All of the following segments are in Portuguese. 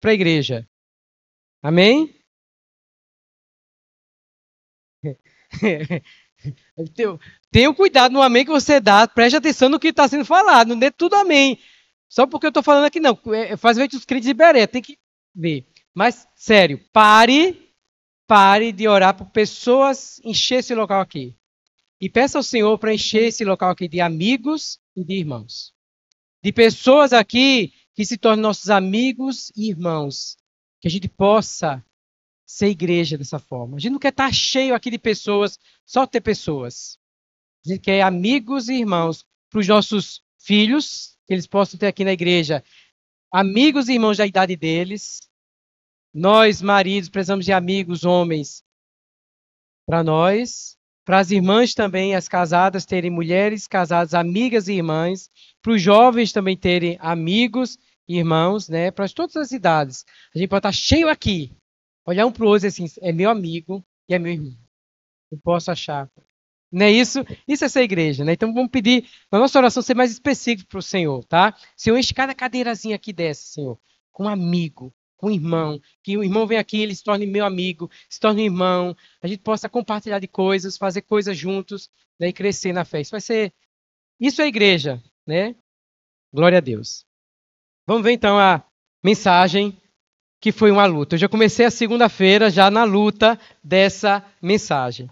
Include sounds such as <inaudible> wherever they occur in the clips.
para a igreja. Amém? <laughs> Tenha cuidado no amém que você dá, preste atenção no que está sendo falado, não dê tudo amém. Só porque eu estou falando aqui, não. É, é, faz ver os crentes de tem que ver. Mas, sério, pare, pare de orar por pessoas encher esse local aqui. E peça ao Senhor para encher esse local aqui de amigos e de irmãos. De pessoas aqui que se tornem nossos amigos e irmãos, que a gente possa ser igreja dessa forma. A gente não quer estar tá cheio aqui de pessoas, só ter pessoas. A gente quer amigos e irmãos para os nossos filhos, que eles possam ter aqui na igreja amigos e irmãos da idade deles. Nós, maridos, precisamos de amigos, homens, para nós. Para as irmãs também, as casadas terem mulheres casadas, amigas e irmãs. Para os jovens também terem amigos, irmãos, né? Para todas as idades. A gente pode estar cheio aqui, olhar um para o outro e assim, é meu amigo e é meu irmão. Eu posso achar. Não é isso? Isso é ser igreja, né? Então vamos pedir na nossa oração ser mais específico para o Senhor, tá? Senhor, enche cada cadeirazinha aqui dessa, Senhor, com um amigo, com o irmão, que o irmão vem aqui, ele se torne meu amigo, se torne irmão, a gente possa compartilhar de coisas, fazer coisas juntos, né, e crescer na fé. Isso vai ser isso é igreja, né? Glória a Deus. Vamos ver então a mensagem que foi uma luta. Eu já comecei a segunda-feira já na luta dessa mensagem.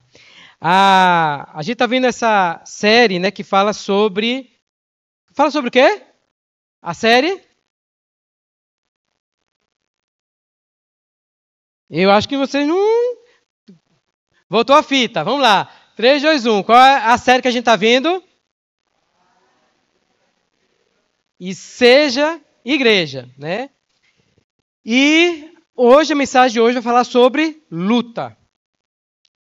A, a gente está vendo essa série, né, que fala sobre fala sobre o quê? A série Eu acho que vocês não. Voltou a fita, vamos lá. 3, 2, 1. Qual é a série que a gente está vendo? E seja igreja, né? E hoje, a mensagem de hoje vai falar sobre luta.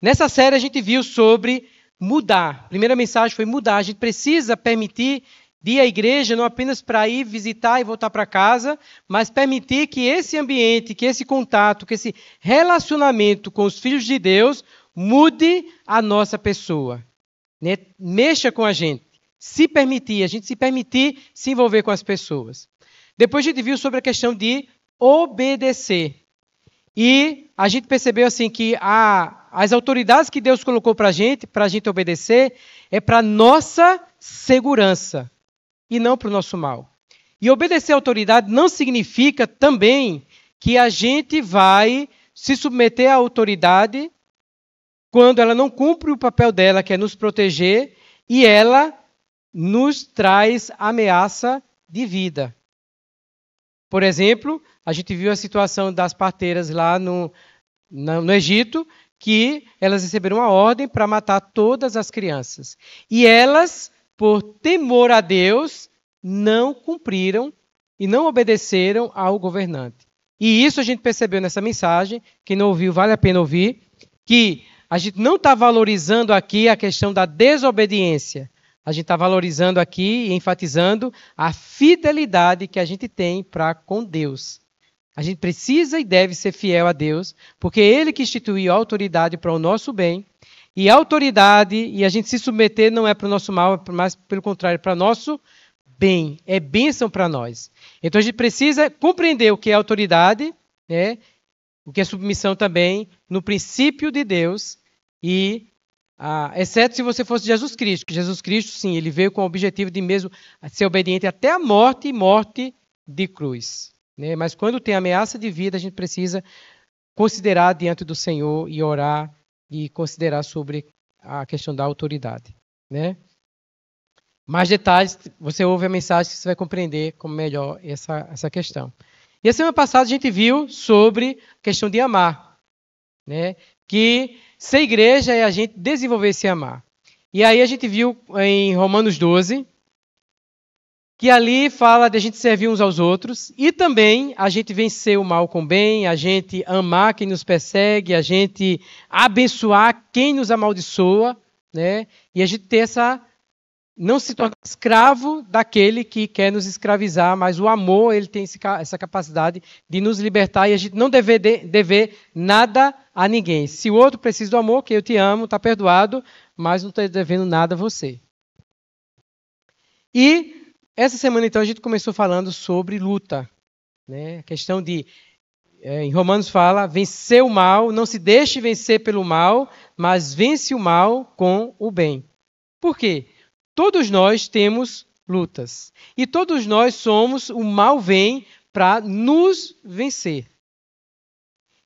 Nessa série a gente viu sobre mudar. A primeira mensagem foi mudar. A gente precisa permitir de a igreja não apenas para ir visitar e voltar para casa, mas permitir que esse ambiente, que esse contato, que esse relacionamento com os filhos de Deus mude a nossa pessoa, né? mexa com a gente, se permitir, a gente se permitir se envolver com as pessoas. Depois a gente viu sobre a questão de obedecer. E a gente percebeu assim que a, as autoridades que Deus colocou para a gente, para a gente obedecer, é para nossa segurança e não para o nosso mal. E obedecer à autoridade não significa também que a gente vai se submeter à autoridade quando ela não cumpre o papel dela, que é nos proteger, e ela nos traz ameaça de vida. Por exemplo, a gente viu a situação das parteiras lá no, no, no Egito, que elas receberam uma ordem para matar todas as crianças. E elas por temor a Deus, não cumpriram e não obedeceram ao governante. E isso a gente percebeu nessa mensagem, quem não ouviu, vale a pena ouvir, que a gente não está valorizando aqui a questão da desobediência. A gente está valorizando aqui e enfatizando a fidelidade que a gente tem para com Deus. A gente precisa e deve ser fiel a Deus, porque é Ele que instituiu a autoridade para o nosso bem e autoridade, e a gente se submeter não é para o nosso mal, é mas pelo contrário, é para nosso bem. É bênção para nós. Então a gente precisa compreender o que é autoridade, né? o que é submissão também, no princípio de Deus, e ah, exceto se você fosse Jesus Cristo, que Jesus Cristo, sim, ele veio com o objetivo de mesmo ser obediente até a morte e morte de cruz. Né? Mas quando tem ameaça de vida, a gente precisa considerar diante do Senhor e orar e considerar sobre a questão da autoridade, né? Mais detalhes, você ouve a mensagem que você vai compreender como melhor essa, essa questão. E a semana passada a gente viu sobre a questão de amar, né? Que ser igreja é a gente desenvolver esse amar. E aí a gente viu em Romanos 12, que ali fala de a gente servir uns aos outros e também a gente vencer o mal com o bem, a gente amar quem nos persegue, a gente abençoar quem nos amaldiçoa, né? E a gente ter essa não se tornar escravo daquele que quer nos escravizar, mas o amor ele tem essa capacidade de nos libertar e a gente não deve dever nada a ninguém. Se o outro precisa do amor, que eu te amo, está perdoado, mas não estou devendo nada a você. E essa semana, então, a gente começou falando sobre luta. Né? A questão de. É, em Romanos fala: vencer o mal, não se deixe vencer pelo mal, mas vence o mal com o bem. Por quê? Todos nós temos lutas. E todos nós somos o mal vem para nos vencer.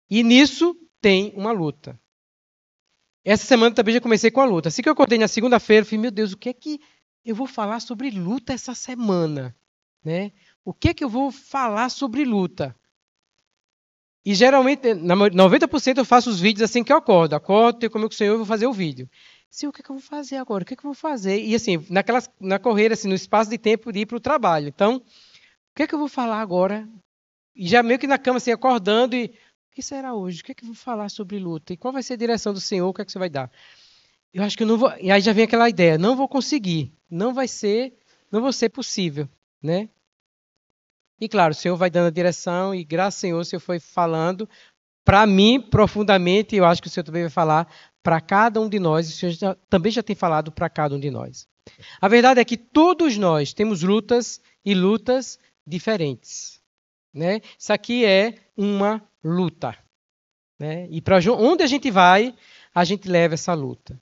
E nisso tem uma luta. Essa semana também já comecei com a luta. Assim que eu acordei na segunda-feira, eu falei: meu Deus, o que é que eu vou falar sobre luta essa semana, né? O que é que eu vou falar sobre luta? E geralmente, na 90% eu faço os vídeos assim que eu acordo. Acordo, tenho comigo com o Senhor, eu vou fazer o vídeo. Se o que, é que eu vou fazer agora? O que, é que eu vou fazer? E assim, naquelas, na correria, assim, no espaço de tempo de ir para o trabalho. Então, o que é que eu vou falar agora? E já meio que na cama, assim, acordando e... O que será hoje? O que é que eu vou falar sobre luta? E qual vai ser a direção do Senhor? O que é que você vai dar? eu acho que eu não vou. E aí já vem aquela ideia, não vou conseguir, não vai ser, não vou ser possível, né? E claro, o Senhor vai dando a direção e graças ao Senhor o Senhor foi falando para mim profundamente, eu acho que o Senhor também vai falar para cada um de nós, e o Senhor já, também já tem falado para cada um de nós. A verdade é que todos nós temos lutas e lutas diferentes, né? Isso aqui é uma luta, né? E para onde a gente vai, a gente leva essa luta.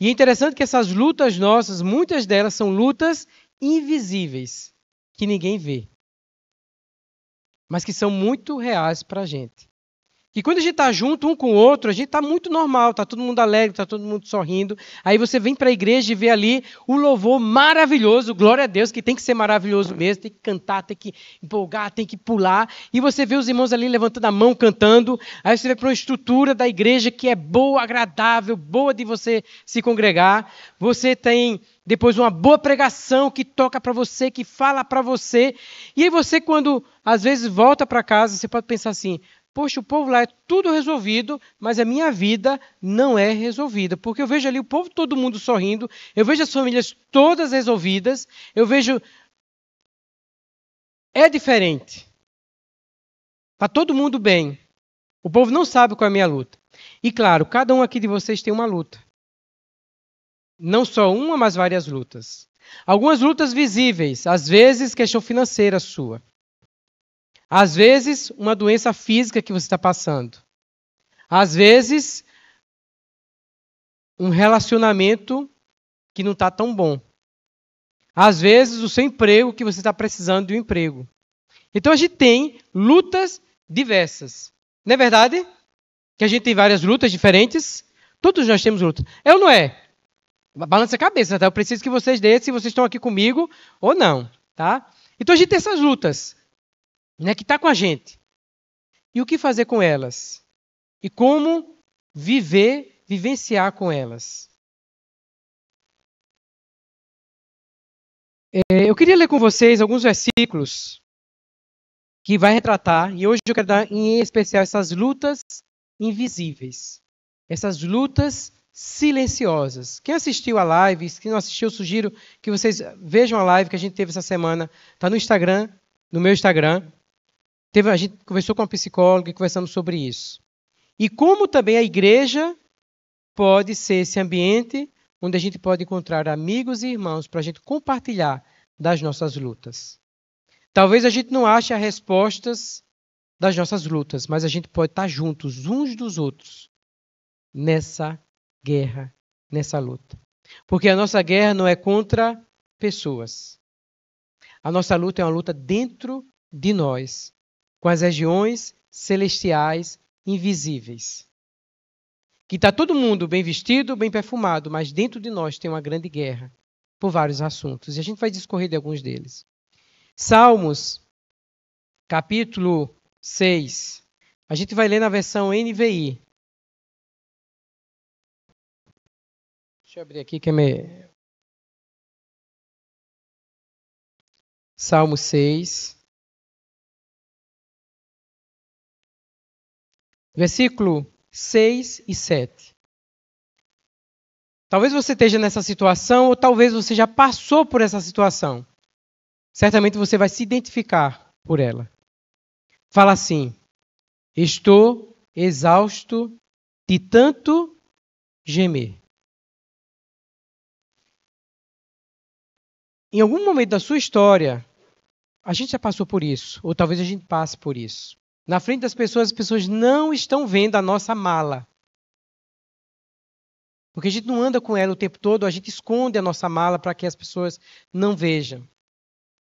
E é interessante que essas lutas nossas, muitas delas são lutas invisíveis, que ninguém vê, mas que são muito reais para a gente. Que quando a gente está junto um com o outro, a gente está muito normal, está todo mundo alegre, está todo mundo sorrindo. Aí você vem para a igreja e vê ali o louvor maravilhoso, glória a Deus, que tem que ser maravilhoso mesmo, tem que cantar, tem que empolgar, tem que pular. E você vê os irmãos ali levantando a mão, cantando. Aí você vê para uma estrutura da igreja que é boa, agradável, boa de você se congregar. Você tem depois uma boa pregação que toca para você, que fala para você. E aí você, quando às vezes volta para casa, você pode pensar assim: Poxa, o povo lá é tudo resolvido, mas a minha vida não é resolvida. Porque eu vejo ali o povo todo mundo sorrindo, eu vejo as famílias todas resolvidas, eu vejo. É diferente. Está todo mundo bem. O povo não sabe qual é a minha luta. E claro, cada um aqui de vocês tem uma luta. Não só uma, mas várias lutas. Algumas lutas visíveis, às vezes questão financeira sua. Às vezes, uma doença física que você está passando. Às vezes, um relacionamento que não está tão bom. Às vezes, o seu emprego que você está precisando de um emprego. Então, a gente tem lutas diversas. Não é verdade? Que a gente tem várias lutas diferentes. Todos nós temos lutas. É ou não é? Balança a cabeça, tá? Eu preciso que vocês deem se vocês estão aqui comigo ou não, tá? Então a gente tem essas lutas né, que está com a gente. E o que fazer com elas? E como viver, vivenciar com elas? É, eu queria ler com vocês alguns versículos que vai retratar, e hoje eu quero dar em especial essas lutas invisíveis, essas lutas silenciosas. Quem assistiu a live, quem não assistiu, sugiro que vocês vejam a live que a gente teve essa semana, está no Instagram, no meu Instagram, Teve, a gente conversou com uma psicóloga e conversamos sobre isso. E como também a igreja pode ser esse ambiente onde a gente pode encontrar amigos e irmãos para a gente compartilhar das nossas lutas. Talvez a gente não ache as respostas das nossas lutas, mas a gente pode estar tá juntos uns dos outros nessa guerra, nessa luta. Porque a nossa guerra não é contra pessoas. A nossa luta é uma luta dentro de nós, com as regiões celestiais invisíveis. Que está todo mundo bem vestido, bem perfumado, mas dentro de nós tem uma grande guerra por vários assuntos. E a gente vai discorrer de alguns deles. Salmos, capítulo 6. A gente vai ler na versão NVI. Deixa eu abrir aqui que é meu Salmo 6. versículo 6 e 7. Talvez você esteja nessa situação, ou talvez você já passou por essa situação. Certamente você vai se identificar por ela. Fala assim: Estou exausto de tanto gemer. Em algum momento da sua história, a gente já passou por isso, ou talvez a gente passe por isso. Na frente das pessoas, as pessoas não estão vendo a nossa mala. Porque a gente não anda com ela o tempo todo, a gente esconde a nossa mala para que as pessoas não vejam.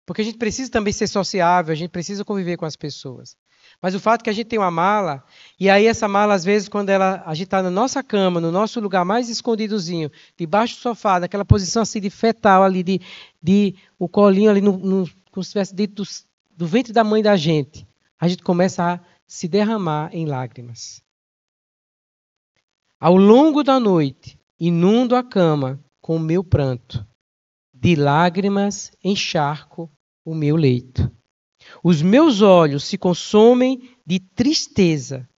Porque a gente precisa também ser sociável, a gente precisa conviver com as pessoas. Mas o fato é que a gente tem uma mala, e aí essa mala, às vezes, quando ela, a gente está na nossa cama, no nosso lugar mais escondidozinho, debaixo do sofá, naquela posição assim de fetal ali, de, de o colinho ali, no, no, como se estivesse dentro do, do ventre da mãe da gente a gente começa a se derramar em lágrimas. Ao longo da noite, inundo a cama com o meu pranto, de lágrimas encharco o meu leito. Os meus olhos se consomem de tristeza,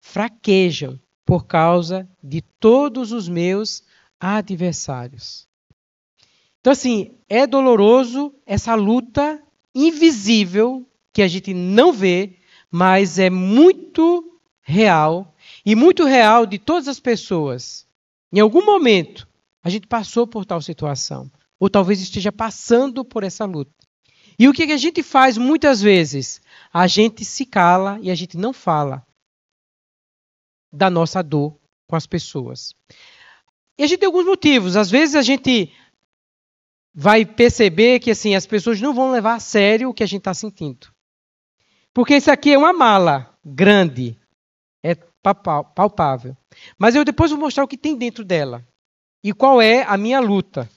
fraquejam por causa de todos os meus adversários. Então, assim, é doloroso essa luta invisível que a gente não vê, mas é muito real e muito real de todas as pessoas. Em algum momento, a gente passou por tal situação, ou talvez esteja passando por essa luta. E o que a gente faz muitas vezes? A gente se cala e a gente não fala da nossa dor com as pessoas. E a gente tem alguns motivos. Às vezes a gente vai perceber que assim as pessoas não vão levar a sério o que a gente está sentindo. Porque isso aqui é uma mala grande, é palpável. Mas eu depois vou mostrar o que tem dentro dela e qual é a minha luta.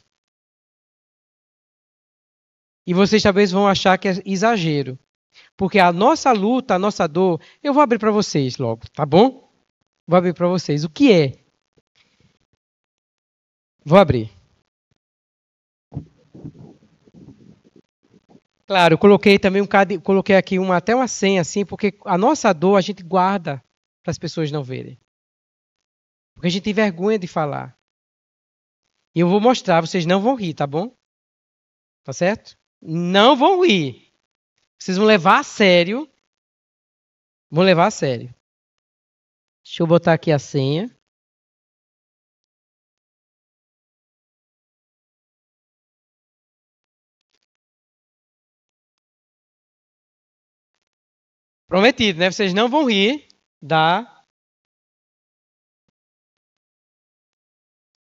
E vocês talvez vão achar que é exagero. Porque a nossa luta, a nossa dor, eu vou abrir para vocês logo, tá bom? Vou abrir para vocês. O que é? Vou abrir. Claro, eu coloquei também um coloquei aqui uma, até uma senha assim, porque a nossa dor a gente guarda para as pessoas não verem. Porque a gente tem vergonha de falar. E eu vou mostrar, vocês não vão rir, tá bom? Tá certo? Não vão rir. Vocês vão levar a sério. Vão levar a sério. Deixa eu botar aqui a senha. Prometido, né? Vocês não vão rir da.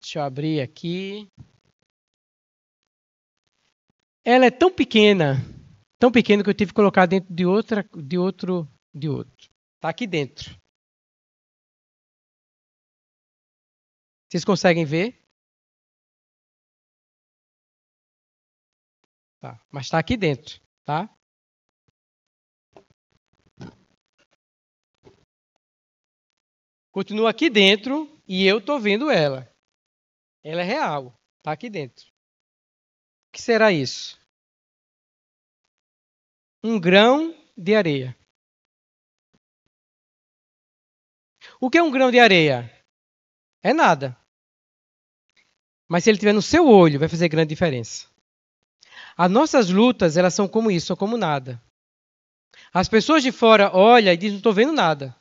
Deixa eu abrir aqui. Ela é tão pequena, tão pequena que eu tive que colocar dentro de outra, de outro, de outro. Tá aqui dentro. Vocês conseguem ver? Tá, mas está aqui dentro, tá? continua aqui dentro e eu estou vendo ela. Ela é real, está aqui dentro. O que será isso? Um grão de areia. O que é um grão de areia? É nada. Mas se ele estiver no seu olho, vai fazer grande diferença. As nossas lutas, elas são como isso, são como nada. As pessoas de fora olham e dizem, não estou vendo nada.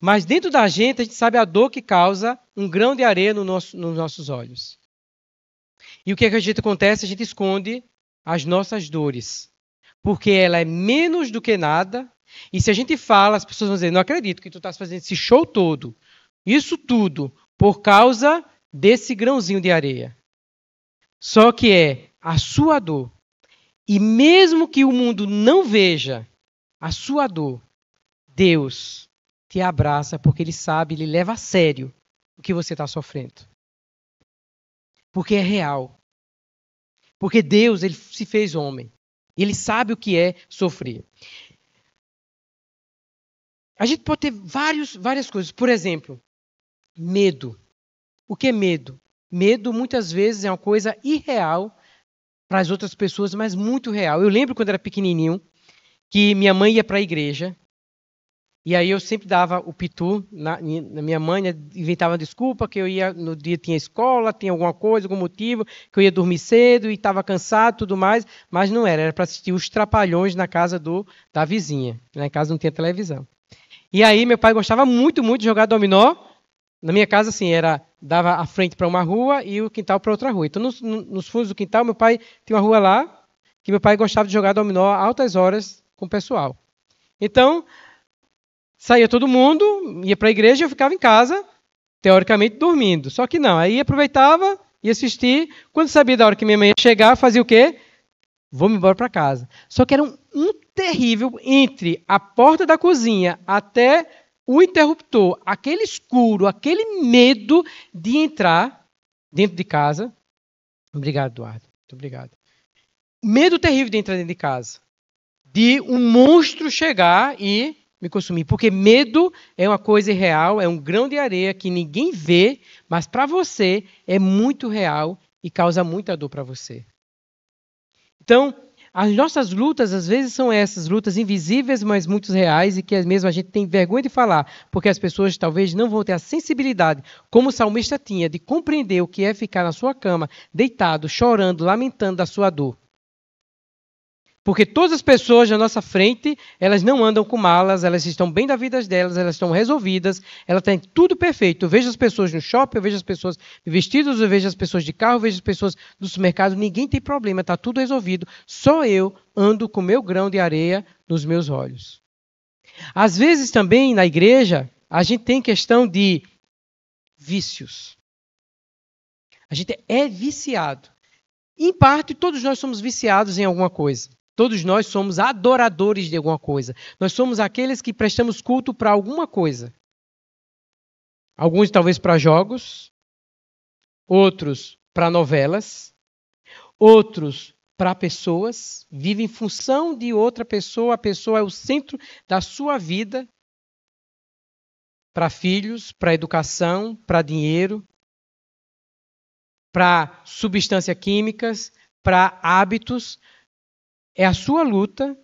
Mas dentro da gente, a gente sabe a dor que causa um grão de areia no nosso, nos nossos olhos. E o que, é que a gente acontece? A gente esconde as nossas dores. Porque ela é menos do que nada. E se a gente fala, as pessoas vão dizer: não acredito que tu estás fazendo esse show todo, isso tudo, por causa desse grãozinho de areia. Só que é a sua dor. E mesmo que o mundo não veja a sua dor, Deus te abraça porque ele sabe, ele leva a sério o que você está sofrendo. Porque é real. Porque Deus, ele se fez homem. Ele sabe o que é sofrer. A gente pode ter vários, várias coisas. Por exemplo, medo. O que é medo? Medo muitas vezes é uma coisa irreal para as outras pessoas, mas muito real. Eu lembro quando era pequenininho que minha mãe ia para a igreja e aí eu sempre dava o pitu na, na, minha mãe, né, inventava desculpa que eu ia no dia tinha escola, tinha alguma coisa, algum motivo, que eu ia dormir cedo e estava cansado, tudo mais, mas não era, era para assistir os trapalhões na casa do da vizinha, na né? casa não tinha televisão. E aí meu pai gostava muito, muito de jogar dominó. Na minha casa assim, era dava a frente para uma rua e o quintal para outra rua. Então nos, nos fundos do quintal, meu pai tinha uma rua lá que meu pai gostava de jogar dominó a altas horas com o pessoal. Então, Saía todo mundo, ia para a igreja e eu ficava em casa, teoricamente dormindo. Só que não, aí aproveitava e assistia. Quando sabia da hora que minha mãe ia chegar, fazia o quê? Vou-me embora para casa. Só que era um, um terrível entre a porta da cozinha até o interruptor, aquele escuro, aquele medo de entrar dentro de casa. Obrigado, Eduardo. Muito obrigado. Medo terrível de entrar dentro de casa. De um monstro chegar e me consumir. Porque medo é uma coisa irreal, é um grão de areia que ninguém vê, mas para você é muito real e causa muita dor para você. Então, as nossas lutas, às vezes, são essas lutas invisíveis, mas muito reais, e que mesmo a gente tem vergonha de falar, porque as pessoas talvez não vão ter a sensibilidade, como o salmista tinha, de compreender o que é ficar na sua cama, deitado, chorando, lamentando a sua dor. Porque todas as pessoas na nossa frente, elas não andam com malas, elas estão bem da vida delas, elas estão resolvidas, elas têm tudo perfeito. Eu vejo as pessoas no shopping, eu vejo as pessoas vestidas, eu vejo as pessoas de carro, eu vejo as pessoas no supermercado, ninguém tem problema, está tudo resolvido. Só eu ando com meu grão de areia nos meus olhos. Às vezes também na igreja, a gente tem questão de vícios. A gente é viciado. Em parte, todos nós somos viciados em alguma coisa. Todos nós somos adoradores de alguma coisa. Nós somos aqueles que prestamos culto para alguma coisa. Alguns talvez para jogos, outros para novelas, outros para pessoas, vive em função de outra pessoa, a pessoa é o centro da sua vida. Para filhos, para educação, para dinheiro, para substâncias químicas, para hábitos, é a sua luta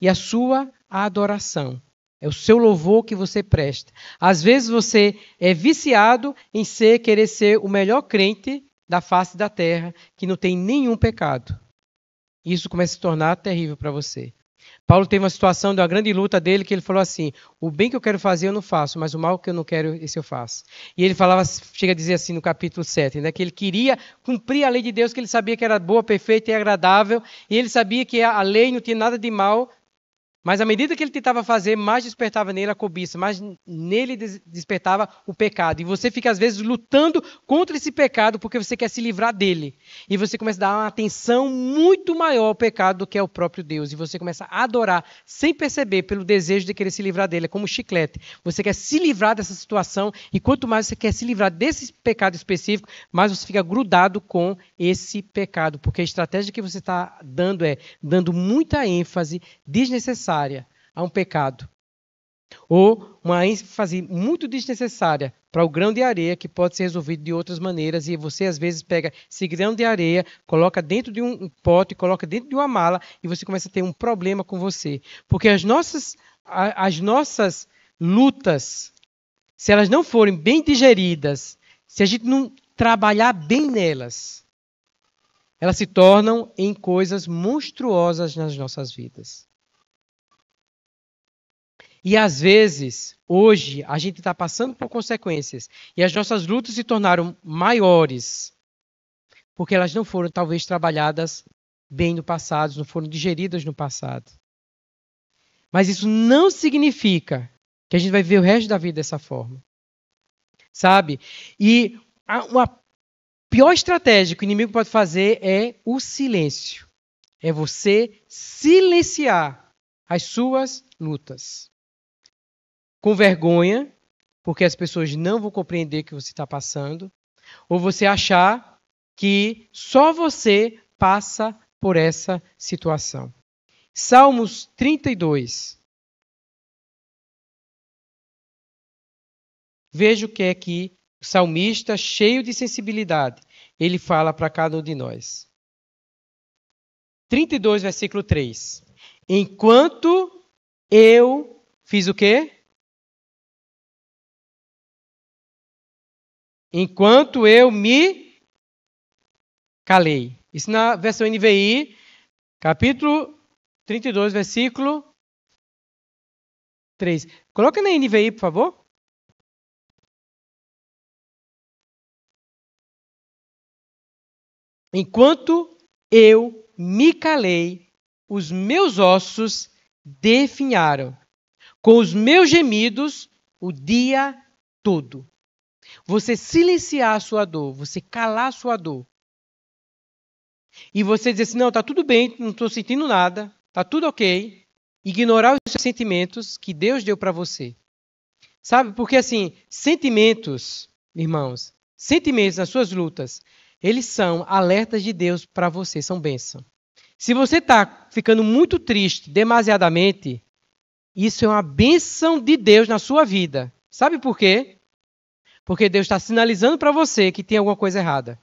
e a sua adoração. É o seu louvor que você presta. Às vezes você é viciado em ser, querer ser o melhor crente da face da terra, que não tem nenhum pecado. Isso começa a se tornar terrível para você. Paulo teve uma situação de uma grande luta dele que ele falou assim: o bem que eu quero fazer eu não faço, mas o mal que eu não quero, esse eu faço. E ele falava, chega a dizer assim no capítulo 7, né, que ele queria cumprir a lei de Deus, que ele sabia que era boa, perfeita e agradável, e ele sabia que a lei não tinha nada de mal, mas à medida que ele tentava fazer, mais despertava nele a cobiça, mais nele despertava o pecado. E você fica, às vezes, lutando contra esse pecado porque você quer se livrar dele. E você começa a dar uma atenção muito maior ao pecado do que ao próprio Deus. E você começa a adorar sem perceber pelo desejo de querer se livrar dele. É como um chiclete. Você quer se livrar dessa situação. E quanto mais você quer se livrar desse pecado específico, mais você fica grudado com esse pecado. Porque a estratégia que você está dando é dando muita ênfase desnecessária a um pecado, ou uma ênfase muito desnecessária para o grão de areia que pode ser resolvido de outras maneiras e você às vezes pega esse grão de areia, coloca dentro de um pote, coloca dentro de uma mala e você começa a ter um problema com você, porque as nossas as nossas lutas, se elas não forem bem digeridas, se a gente não trabalhar bem nelas, elas se tornam em coisas monstruosas nas nossas vidas. E às vezes, hoje, a gente está passando por consequências e as nossas lutas se tornaram maiores porque elas não foram talvez trabalhadas bem no passado, não foram digeridas no passado. Mas isso não significa que a gente vai viver o resto da vida dessa forma. Sabe? E a, pior estratégia que o inimigo pode fazer é o silêncio. É você silenciar as suas lutas com vergonha, porque as pessoas não vão compreender o que você está passando, ou você achar que só você passa por essa situação. Salmos 32. Veja o que é que o salmista, cheio de sensibilidade, ele fala para cada um de nós. 32, versículo 3. Enquanto eu fiz o quê? enquanto eu me calei. Isso na versão NVI, capítulo 32, versículo 3. Coloca na NVI, por favor. Enquanto eu me calei, os meus ossos definharam, com os meus gemidos o dia todo você silenciar a sua dor, você calar a sua dor, e você dizer assim: não, tá tudo bem, não estou sentindo nada, tá tudo ok, ignorar os seus sentimentos que Deus deu para você. Sabe? Porque assim, sentimentos, irmãos, sentimentos nas suas lutas, eles são alertas de Deus para você, são bênção. Se você está ficando muito triste demasiadamente, isso é uma bênção de Deus na sua vida. Sabe por quê? Porque Deus está sinalizando para você que tem alguma coisa errada.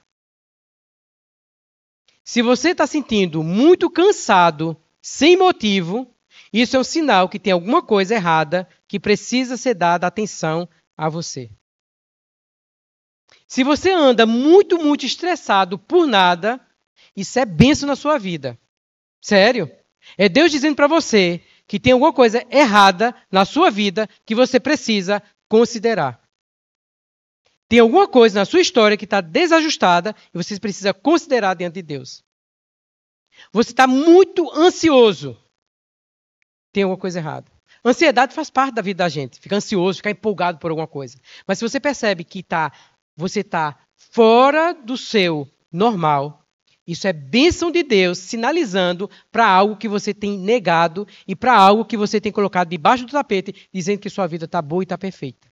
Se você está sentindo muito cansado, sem motivo, isso é um sinal que tem alguma coisa errada que precisa ser dada atenção a você. Se você anda muito, muito estressado por nada, isso é benção na sua vida. Sério? É Deus dizendo para você que tem alguma coisa errada na sua vida que você precisa considerar. Tem alguma coisa na sua história que está desajustada e você precisa considerar diante de Deus. Você está muito ansioso. Tem alguma coisa errada. Ansiedade faz parte da vida da gente. Fica ansioso, fica empolgado por alguma coisa. Mas se você percebe que tá, você está fora do seu normal, isso é bênção de Deus sinalizando para algo que você tem negado e para algo que você tem colocado debaixo do tapete, dizendo que sua vida está boa e está perfeita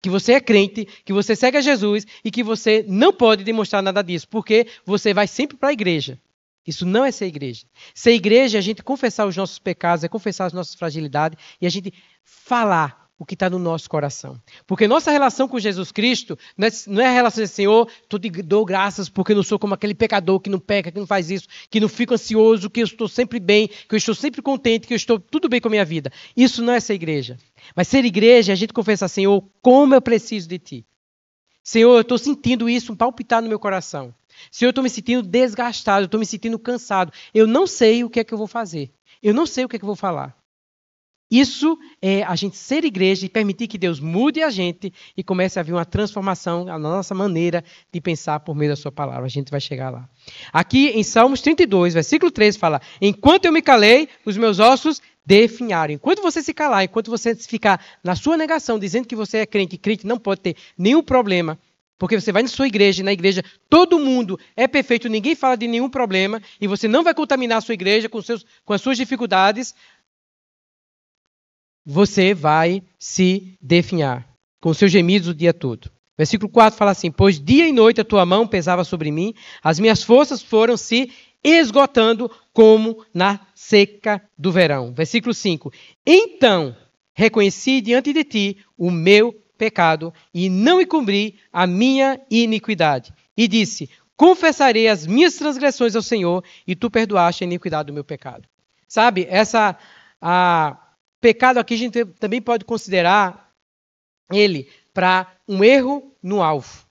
que você é crente, que você segue a Jesus e que você não pode demonstrar nada disso, porque você vai sempre para a igreja. Isso não é ser igreja. Ser igreja é a gente confessar os nossos pecados, é confessar as nossas fragilidades e a gente falar o que está no nosso coração. Porque nossa relação com Jesus Cristo não é, é a relação de Senhor, eu de, dou graças porque não sou como aquele pecador que não peca, que não faz isso, que não fica ansioso, que eu estou sempre bem, que eu estou sempre contente, que eu estou tudo bem com a minha vida. Isso não é ser igreja. Mas ser igreja é a gente confessar, Senhor, como eu preciso de Ti. Senhor, eu estou sentindo isso, um palpitar no meu coração. Senhor, eu estou me sentindo desgastado, eu estou me sentindo cansado. Eu não sei o que é que eu vou fazer. Eu não sei o que é que eu vou falar. Isso é a gente ser igreja e permitir que Deus mude a gente e comece a vir uma transformação na nossa maneira de pensar por meio da sua palavra. A gente vai chegar lá. Aqui em Salmos 32, versículo 13, fala: Enquanto eu me calei, os meus ossos definharam. Enquanto você se calar, enquanto você ficar na sua negação, dizendo que você é crente, e crente não pode ter nenhum problema, porque você vai na sua igreja, e na igreja todo mundo é perfeito, ninguém fala de nenhum problema, e você não vai contaminar a sua igreja com, seus, com as suas dificuldades, você vai se definhar com seus gemidos o dia todo. Versículo 4 fala assim: Pois dia e noite a tua mão pesava sobre mim, as minhas forças foram se esgotando como na seca do verão. Versículo 5: Então reconheci diante de ti o meu pecado e não encobri a minha iniquidade. E disse: Confessarei as minhas transgressões ao Senhor e tu perdoaste a iniquidade do meu pecado. Sabe, essa a Pecado aqui a gente também pode considerar ele para um erro no alvo.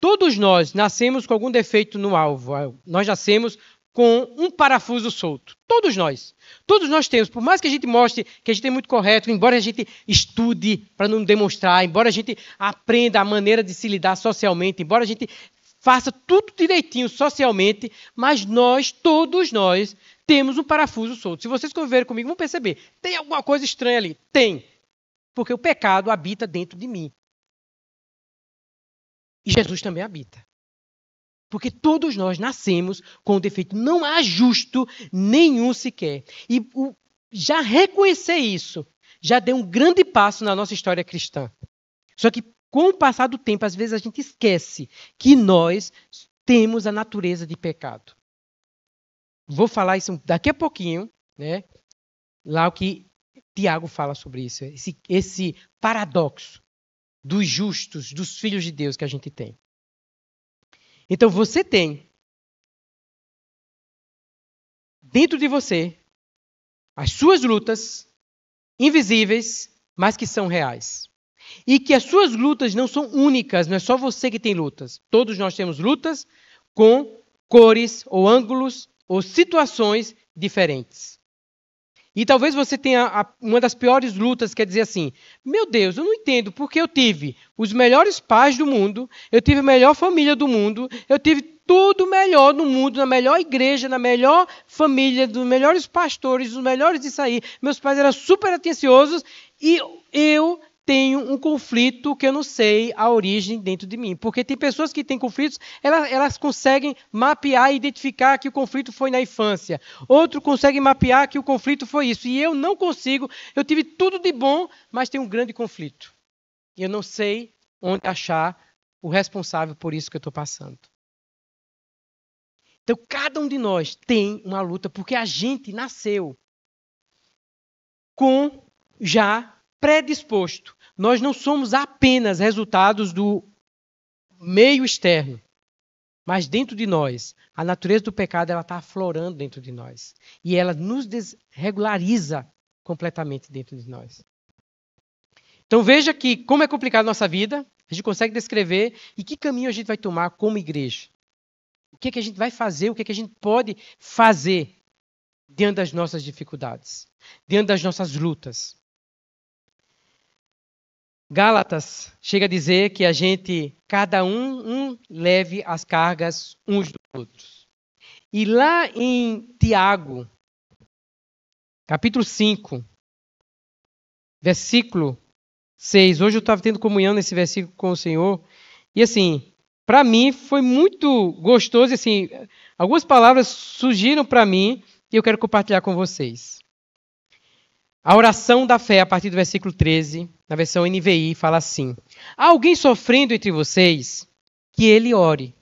Todos nós nascemos com algum defeito no alvo. Nós nascemos com um parafuso solto. Todos nós. Todos nós temos. Por mais que a gente mostre que a gente é muito correto, embora a gente estude para não demonstrar, embora a gente aprenda a maneira de se lidar socialmente, embora a gente faça tudo direitinho socialmente, mas nós, todos nós, temos um parafuso solto. Se vocês conviverem comigo, vão perceber. Tem alguma coisa estranha ali? Tem. Porque o pecado habita dentro de mim. E Jesus também habita. Porque todos nós nascemos com o defeito. Não há justo nenhum sequer. E o, já reconhecer isso já deu um grande passo na nossa história cristã. Só que com o passar do tempo, às vezes a gente esquece que nós temos a natureza de pecado. Vou falar isso daqui a pouquinho, né? Lá o que Tiago fala sobre isso, esse, esse paradoxo dos justos, dos filhos de Deus que a gente tem. Então você tem dentro de você as suas lutas invisíveis, mas que são reais. E que as suas lutas não são únicas, não é só você que tem lutas. Todos nós temos lutas com cores ou ângulos ou situações diferentes. E talvez você tenha uma das piores lutas, quer dizer assim: meu Deus, eu não entendo porque eu tive os melhores pais do mundo, eu tive a melhor família do mundo, eu tive tudo melhor no mundo, na melhor igreja, na melhor família, dos melhores pastores, dos melhores de sair. Meus pais eram super atenciosos e eu tenho um conflito que eu não sei a origem dentro de mim. Porque tem pessoas que têm conflitos, elas, elas conseguem mapear e identificar que o conflito foi na infância. Outro consegue mapear que o conflito foi isso. E eu não consigo, eu tive tudo de bom, mas tem um grande conflito. E eu não sei onde achar o responsável por isso que eu estou passando. Então, cada um de nós tem uma luta, porque a gente nasceu com já predisposto nós não somos apenas resultados do meio externo, mas dentro de nós, a natureza do pecado ela está aflorando dentro de nós e ela nos desregulariza completamente dentro de nós. Então veja que como é complicada a nossa vida, a gente consegue descrever e que caminho a gente vai tomar como igreja. O que, é que a gente vai fazer, o que, é que a gente pode fazer diante das nossas dificuldades, diante das nossas lutas. Gálatas chega a dizer que a gente, cada um, um leve as cargas uns dos outros. E lá em Tiago, capítulo 5, versículo 6. Hoje eu estava tendo comunhão nesse versículo com o Senhor. E assim, para mim foi muito gostoso. Assim, algumas palavras surgiram para mim e eu quero compartilhar com vocês. A oração da fé, a partir do versículo 13, na versão NVI, fala assim: Há alguém sofrendo entre vocês, que ele ore.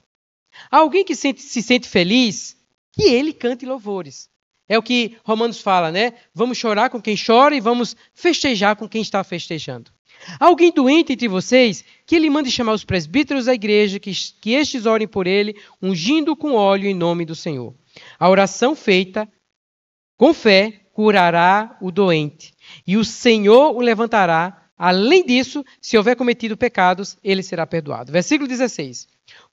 Há alguém que sente, se sente feliz, que ele cante louvores. É o que Romanos fala, né? Vamos chorar com quem chora e vamos festejar com quem está festejando. Há alguém doente entre vocês, que ele mande chamar os presbíteros da igreja, que, que estes orem por ele, ungindo com óleo em nome do Senhor. A oração feita com fé curará o doente, e o Senhor o levantará Além disso, se houver cometido pecados, ele será perdoado. Versículo 16.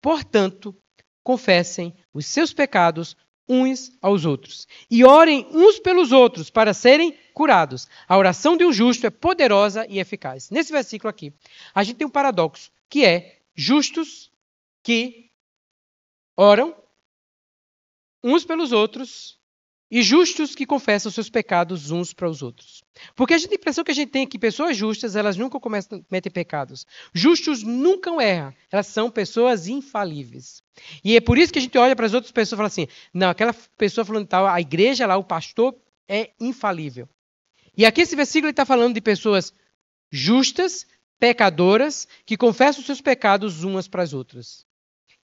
Portanto, confessem os seus pecados uns aos outros e orem uns pelos outros para serem curados. A oração de um justo é poderosa e eficaz. Nesse versículo aqui, a gente tem um paradoxo, que é justos que oram uns pelos outros e justos que confessam seus pecados uns para os outros. Porque a, gente, a impressão que a gente tem é que pessoas justas, elas nunca cometem pecados. Justos nunca erram. Elas são pessoas infalíveis. E é por isso que a gente olha para as outras pessoas e fala assim: não, aquela pessoa falando tal, a igreja lá, o pastor é infalível. E aqui esse versículo está falando de pessoas justas, pecadoras, que confessam seus pecados umas para as outras.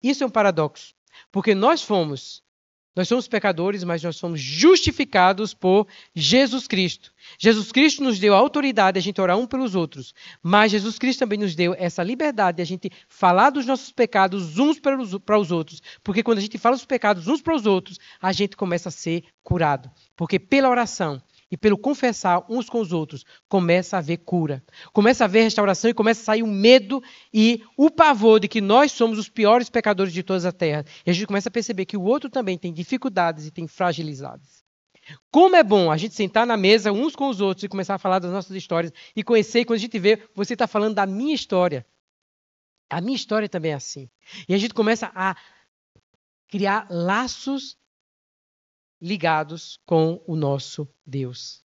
Isso é um paradoxo. Porque nós fomos nós somos pecadores, mas nós somos justificados por Jesus Cristo. Jesus Cristo nos deu a autoridade de a gente orar um pelos outros, mas Jesus Cristo também nos deu essa liberdade de a gente falar dos nossos pecados uns para os outros, porque quando a gente fala os pecados uns para os outros, a gente começa a ser curado, porque pela oração e pelo confessar uns com os outros, começa a haver cura, começa a haver restauração e começa a sair o medo e o pavor de que nós somos os piores pecadores de toda a terra. E a gente começa a perceber que o outro também tem dificuldades e tem fragilizados. Como é bom a gente sentar na mesa uns com os outros e começar a falar das nossas histórias e conhecer, e quando a gente vê, você está falando da minha história. A minha história também é assim. E a gente começa a criar laços ligados com o nosso Deus.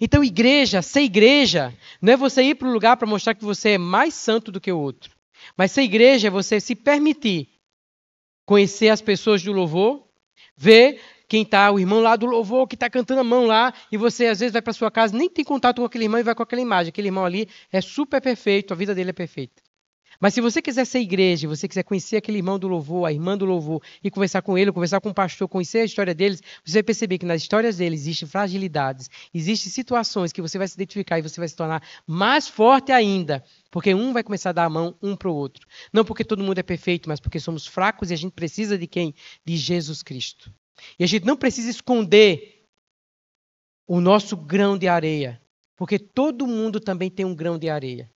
Então, igreja, ser igreja não é você ir para um lugar para mostrar que você é mais santo do que o outro. Mas ser igreja é você se permitir conhecer as pessoas do louvor, ver quem está, o irmão lá do louvor que está cantando a mão lá, e você às vezes vai para sua casa, nem tem contato com aquele irmão e vai com aquela imagem. Aquele irmão ali é super perfeito, a vida dele é perfeita. Mas se você quiser ser igreja, você quiser conhecer aquele irmão do louvor, a irmã do louvor, e conversar com ele, conversar com o pastor, conhecer a história deles, você vai perceber que nas histórias deles existem fragilidades, existem situações que você vai se identificar e você vai se tornar mais forte ainda, porque um vai começar a dar a mão um para o outro. Não porque todo mundo é perfeito, mas porque somos fracos e a gente precisa de quem? De Jesus Cristo. E a gente não precisa esconder o nosso grão de areia, porque todo mundo também tem um grão de areia.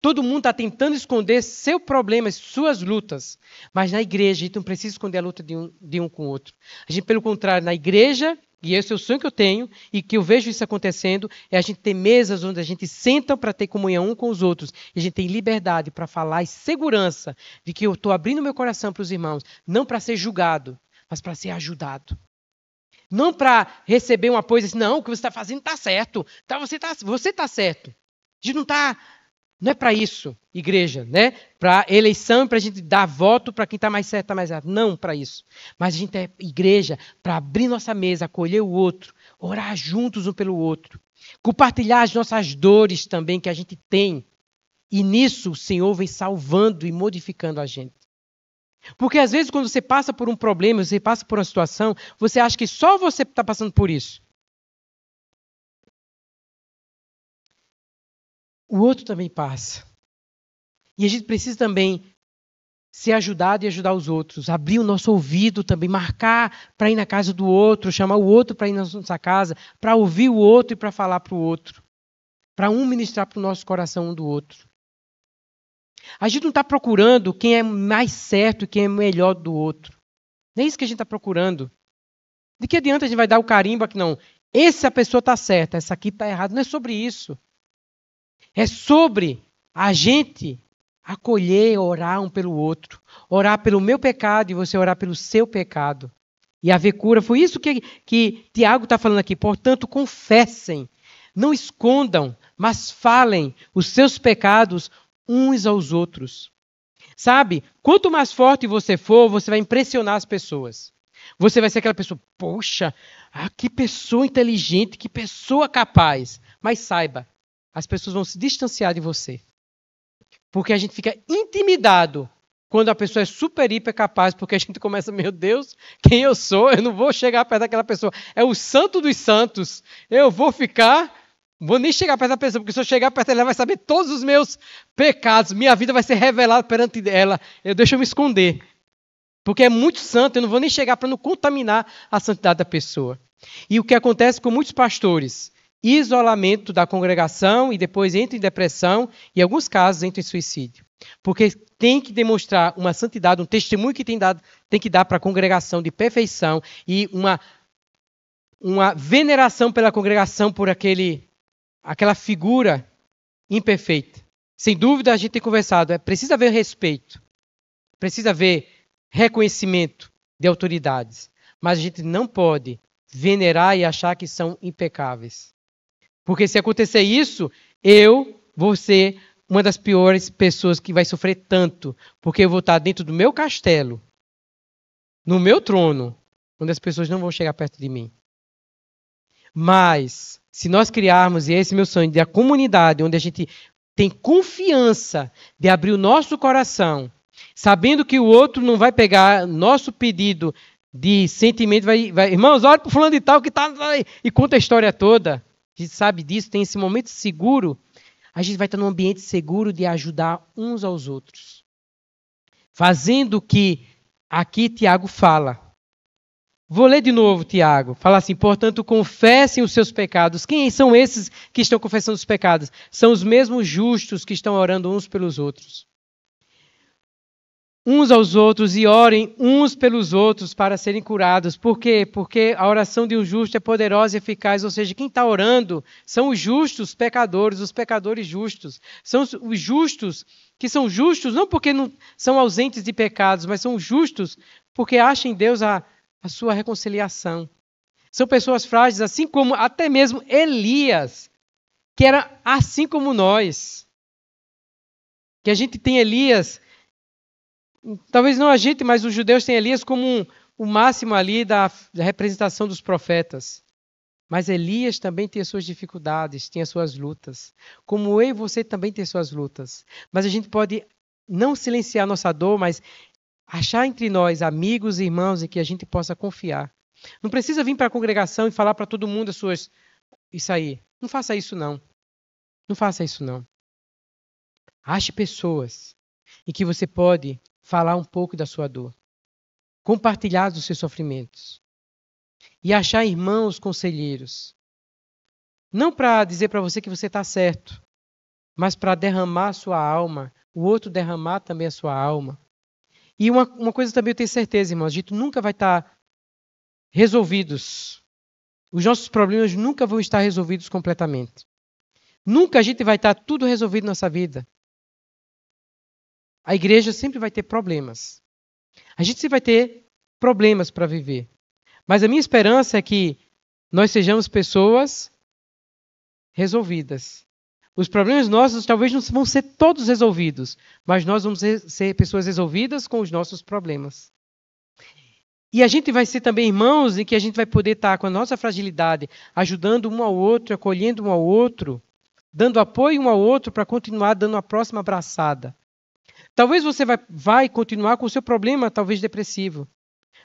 Todo mundo está tentando esconder seu problema, suas lutas. Mas na igreja, a gente não precisa esconder a luta de um, de um com o outro. A gente, pelo contrário, na igreja, e esse é o sonho que eu tenho, e que eu vejo isso acontecendo, é a gente ter mesas onde a gente senta para ter comunhão um com os outros. E a gente tem liberdade para falar e segurança de que eu estou abrindo meu coração para os irmãos, não para ser julgado, mas para ser ajudado. Não para receber uma coisa assim, não, o que você está fazendo está certo. Então você está você tá certo. A gente não está não é para isso, igreja, né? Para eleição, para a gente dar voto para quem está mais certo, está mais errado. Não para isso. Mas a gente é igreja para abrir nossa mesa, acolher o outro, orar juntos um pelo outro, compartilhar as nossas dores também que a gente tem. E nisso o Senhor vem salvando e modificando a gente. Porque às vezes, quando você passa por um problema, você passa por uma situação, você acha que só você está passando por isso. o outro também passa. E a gente precisa também ser ajudado e ajudar os outros, abrir o nosso ouvido também, marcar para ir na casa do outro, chamar o outro para ir na nossa casa, para ouvir o outro e para falar para o outro, para um ministrar para o nosso coração um do outro. A gente não está procurando quem é mais certo, e quem é melhor do outro. Nem é isso que a gente está procurando. De que adianta a gente vai dar o carimbo que não? Essa pessoa está certa, essa aqui está errada. Não é sobre isso. É sobre a gente acolher, orar um pelo outro, orar pelo meu pecado e você orar pelo seu pecado. E haver cura. Foi isso que, que Tiago está falando aqui. Portanto, confessem, não escondam, mas falem os seus pecados uns aos outros. Sabe? Quanto mais forte você for, você vai impressionar as pessoas. Você vai ser aquela pessoa, poxa, ah, que pessoa inteligente, que pessoa capaz. Mas saiba, as pessoas vão se distanciar de você. Porque a gente fica intimidado quando a pessoa é super hiper capaz, porque a gente começa, meu Deus, quem eu sou? Eu não vou chegar perto daquela pessoa. É o santo dos santos. Eu vou ficar, vou nem chegar perto da pessoa, porque se eu chegar perto dela, vai saber todos os meus pecados. Minha vida vai ser revelada perante ela. Eu deixo eu me esconder. Porque é muito santo, eu não vou nem chegar para não contaminar a santidade da pessoa. E o que acontece com muitos pastores? isolamento da congregação e depois entra em depressão e, em alguns casos, entra em suicídio. Porque tem que demonstrar uma santidade, um testemunho que tem, dado, tem que dar para a congregação de perfeição e uma, uma veneração pela congregação por aquele, aquela figura imperfeita. Sem dúvida, a gente tem conversado, é, precisa haver respeito, precisa haver reconhecimento de autoridades, mas a gente não pode venerar e achar que são impecáveis. Porque se acontecer isso, eu vou ser uma das piores pessoas que vai sofrer tanto, porque eu vou estar dentro do meu castelo, no meu trono, onde as pessoas não vão chegar perto de mim. Mas, se nós criarmos, e é esse é meu sonho, a comunidade, onde a gente tem confiança de abrir o nosso coração, sabendo que o outro não vai pegar nosso pedido de sentimento, vai, vai irmãos, olha para o fulano de tal que está e conta a história toda a gente sabe disso, tem esse momento seguro, a gente vai estar num ambiente seguro de ajudar uns aos outros. Fazendo o que aqui Tiago fala. Vou ler de novo, Tiago. Fala assim: portanto, confessem os seus pecados. Quem são esses que estão confessando os pecados? São os mesmos justos que estão orando uns pelos outros uns aos outros e orem uns pelos outros para serem curados. Por quê? Porque a oração de um justo é poderosa e eficaz, ou seja, quem está orando são os justos pecadores, os pecadores justos. São os justos que são justos, não porque não são ausentes de pecados, mas são justos porque acham em Deus a, a sua reconciliação. São pessoas frágeis, assim como até mesmo Elias, que era assim como nós. Que a gente tem Elias talvez não a gente, mas os judeus têm Elias como um, o máximo ali da, da representação dos profetas. Mas Elias também tem suas dificuldades, tem suas lutas. Como eu e você também tem suas lutas. Mas a gente pode não silenciar nossa dor, mas achar entre nós amigos e irmãos em que a gente possa confiar. Não precisa vir para a congregação e falar para todo mundo as suas isso aí. Não faça isso não. Não faça isso não. Ache pessoas em que você pode falar um pouco da sua dor, compartilhar dos seus sofrimentos e achar irmãos conselheiros. Não para dizer para você que você está certo, mas para derramar a sua alma, o outro derramar também a sua alma. E uma, uma coisa também eu tenho certeza, irmãos, a gente nunca vai estar tá resolvidos. Os nossos problemas nunca vão estar resolvidos completamente. Nunca a gente vai estar tá tudo resolvido na nossa vida. A igreja sempre vai ter problemas. A gente sempre vai ter problemas para viver. Mas a minha esperança é que nós sejamos pessoas resolvidas. Os problemas nossos talvez não vão ser todos resolvidos, mas nós vamos ser pessoas resolvidas com os nossos problemas. E a gente vai ser também irmãos em que a gente vai poder estar com a nossa fragilidade, ajudando um ao outro, acolhendo um ao outro, dando apoio um ao outro para continuar dando a próxima abraçada. Talvez você vai, vai continuar com o seu problema, talvez depressivo.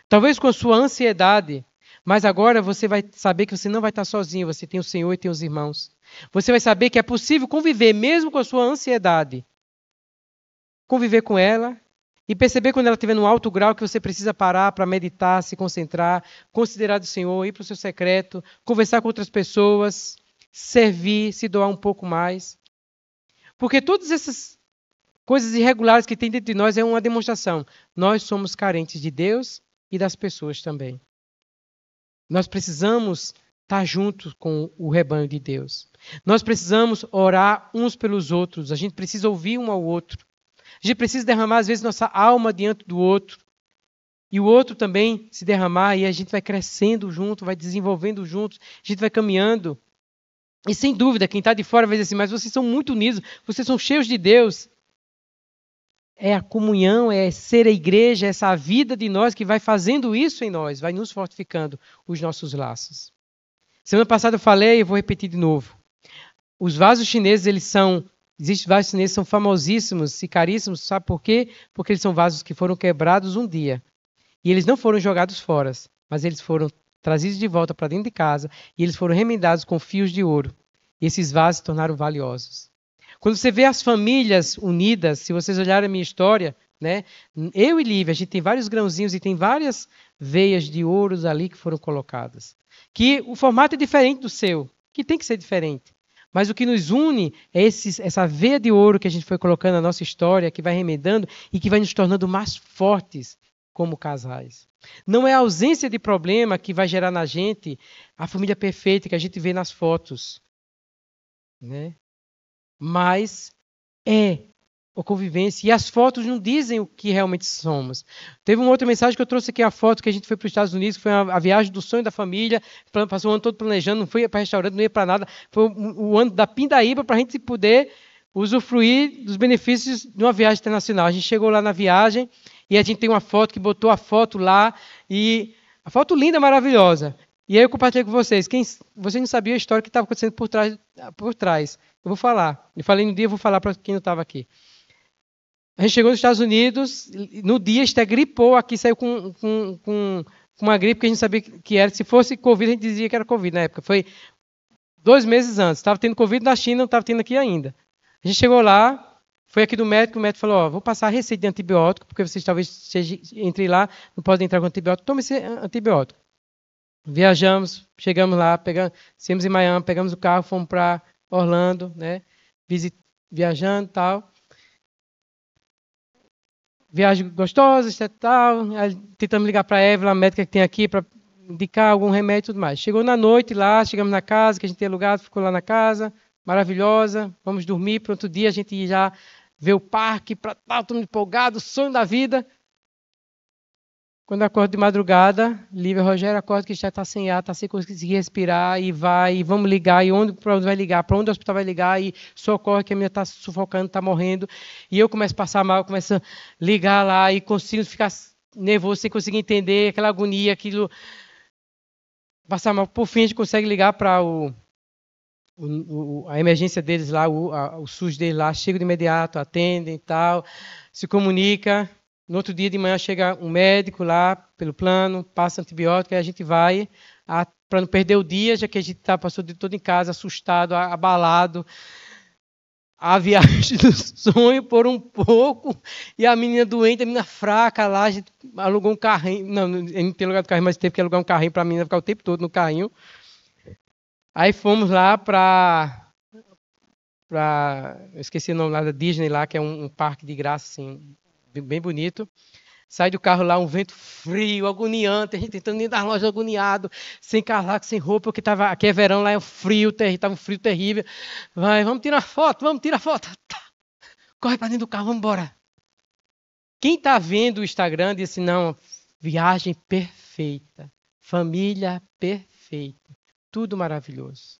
Talvez com a sua ansiedade. Mas agora você vai saber que você não vai estar sozinho, você tem o Senhor e tem os irmãos. Você vai saber que é possível conviver mesmo com a sua ansiedade. Conviver com ela e perceber quando ela estiver no alto grau que você precisa parar para meditar, se concentrar, considerar do Senhor, ir para o seu secreto, conversar com outras pessoas, servir, se doar um pouco mais. Porque todas essas coisas irregulares que tem dentro de nós é uma demonstração. Nós somos carentes de Deus e das pessoas também. Nós precisamos estar juntos com o rebanho de Deus. Nós precisamos orar uns pelos outros. A gente precisa ouvir um ao outro. A gente precisa derramar, às vezes, nossa alma diante do outro. E o outro também se derramar, e a gente vai crescendo junto, vai desenvolvendo juntos, a gente vai caminhando. E sem dúvida, quem está de fora vai dizer assim: mas vocês são muito unidos, vocês são cheios de Deus é a comunhão, é ser a igreja, é essa vida de nós que vai fazendo isso em nós, vai nos fortificando os nossos laços. Semana passada eu falei e vou repetir de novo. Os vasos chineses, eles são, existem vasos chineses são famosíssimos e caríssimos, sabe por quê? Porque eles são vasos que foram quebrados um dia. E eles não foram jogados fora, mas eles foram trazidos de volta para dentro de casa e eles foram remendados com fios de ouro. E esses vasos se tornaram valiosos. Quando você vê as famílias unidas, se vocês olharem a minha história, né? Eu e Lívia, a gente tem vários grãozinhos e tem várias veias de ouros ali que foram colocadas. Que o formato é diferente do seu, que tem que ser diferente. Mas o que nos une é esses, essa veia de ouro que a gente foi colocando na nossa história, que vai remendando e que vai nos tornando mais fortes como casais. Não é a ausência de problema que vai gerar na gente a família perfeita que a gente vê nas fotos. Né? mas é a convivência. E as fotos não dizem o que realmente somos. Teve uma outra mensagem que eu trouxe aqui, a foto que a gente foi para os Estados Unidos, que foi a, viagem do sonho da família, passou o ano todo planejando, não foi para restaurante, não ia para nada. Foi o ano da pindaíba para a gente poder usufruir dos benefícios de uma viagem internacional. A gente chegou lá na viagem e a gente tem uma foto que botou a foto lá e a foto linda, maravilhosa. E aí eu compartilhei com vocês. Quem, vocês não sabiam a história que estava acontecendo por trás, por trás. Eu vou falar. Eu falei no dia, eu vou falar para quem não estava aqui. A gente chegou nos Estados Unidos, no dia está gripou aqui, saiu com, com, com, uma gripe que a gente sabia que era. Se fosse Covid, a gente dizia que era Covid na época. Foi dois meses antes. Estava tendo Covid na China, não estava tendo aqui ainda. A gente chegou lá, foi aqui do médico, o médico falou, ó, vou passar a receita de antibiótico, porque vocês talvez entrem lá, não podem entrar com antibiótico, tome esse antibiótico. Viajamos, chegamos lá, pegamos, saímos em Miami, pegamos o carro, fomos para Orlando, né? Visit, viajando tal. Viagem gostosa, tal. tentamos ligar para a Evelyn, a médica que tem aqui, para indicar algum remédio e tudo mais. Chegou na noite lá, chegamos na casa que a gente tinha alugado, ficou lá na casa, maravilhosa. Vamos dormir, Pronto dia a gente já vê o parque, para tal, todo empolgado, sonho da vida. Quando acordo de madrugada, Lívia Rogério acorda que já está sem ar, está sem conseguir respirar e vai, e vamos ligar, e onde para onde vai ligar, para onde o hospital vai ligar, e socorre que a minha está sufocando, está morrendo. E eu começo a passar mal, começo a ligar lá e consigo ficar nervoso, sem conseguir entender aquela agonia, aquilo. Passar mal. Por fim, a gente consegue ligar para o, o, o, a emergência deles lá, o, a, o SUS deles lá, chega de imediato, atendem e tal, se comunica no outro dia de manhã chega um médico lá pelo plano, passa antibiótico, e a gente vai para não perder o dia, já que a gente tá, passou de todo em casa, assustado, abalado. A viagem <laughs> do sonho por um pouco, e a menina doente, a menina fraca lá, a gente alugou um carrinho. Não, não tem lugar do carrinho, mas teve que alugar um carrinho para a menina ficar o tempo todo no carrinho. Aí fomos lá para para esqueci o nome lá da Disney lá que é um, um parque de graça assim bem bonito. Sai do carro lá um vento frio, agoniante, a gente tentando ir das lojas agoniado, sem casaco, sem roupa, porque tava, aqui é verão, lá é frio, tava um frio terrível. Vai, vamos tirar foto, vamos tirar foto. Tá. Corre para dentro do carro, vamos embora. Quem está vendo o Instagram disse, não, viagem perfeita, família perfeita, tudo maravilhoso.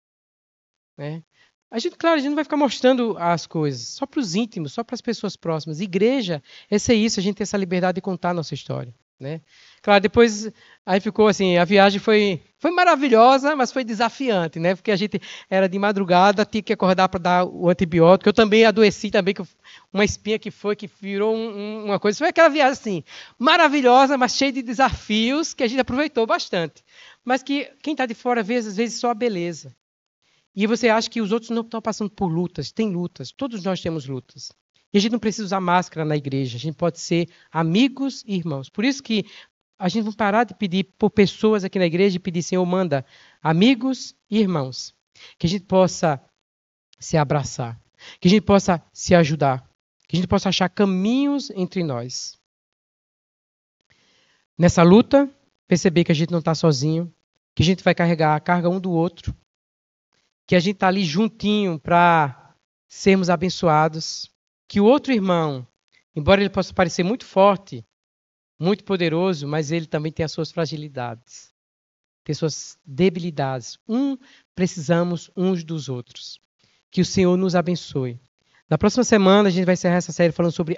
Né? A gente, claro, a gente não vai ficar mostrando as coisas, só para os íntimos, só para as pessoas próximas. Igreja é ser isso, a gente tem essa liberdade de contar a nossa história. Né? Claro, depois aí ficou assim, a viagem foi, foi maravilhosa, mas foi desafiante, né? Porque a gente era de madrugada, tinha que acordar para dar o antibiótico. Eu também adoeci também que uma espinha que foi que virou um, uma coisa. Foi aquela viagem assim, maravilhosa, mas cheia de desafios que a gente aproveitou bastante. Mas que quem está de fora vê às vezes só a beleza. E você acha que os outros não estão passando por lutas. Tem lutas. Todos nós temos lutas. E a gente não precisa usar máscara na igreja. A gente pode ser amigos e irmãos. Por isso que a gente não parar de pedir por pessoas aqui na igreja e pedir, Senhor, manda amigos e irmãos. Que a gente possa se abraçar. Que a gente possa se ajudar. Que a gente possa achar caminhos entre nós. Nessa luta, perceber que a gente não está sozinho. Que a gente vai carregar a carga um do outro que a gente está ali juntinho para sermos abençoados, que o outro irmão, embora ele possa parecer muito forte, muito poderoso, mas ele também tem as suas fragilidades, tem suas debilidades. Um precisamos uns dos outros. Que o Senhor nos abençoe. Na próxima semana a gente vai encerrar essa série falando sobre